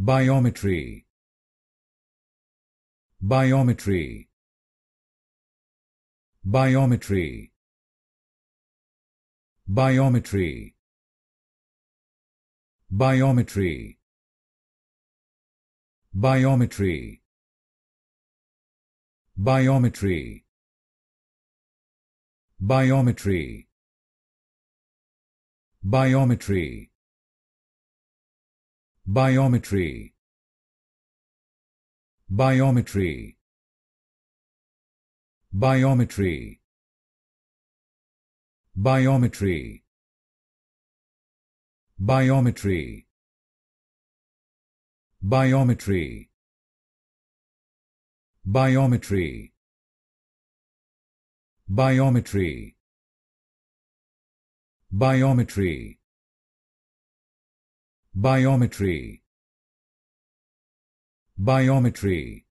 Biometry Biometry Biometry Biometry Biometry Biometry Biometry Biometry Biometry Biometry Biometry Biometry Biometry Biometry Biometry Biometry Biometry Biometry Biometry Biometry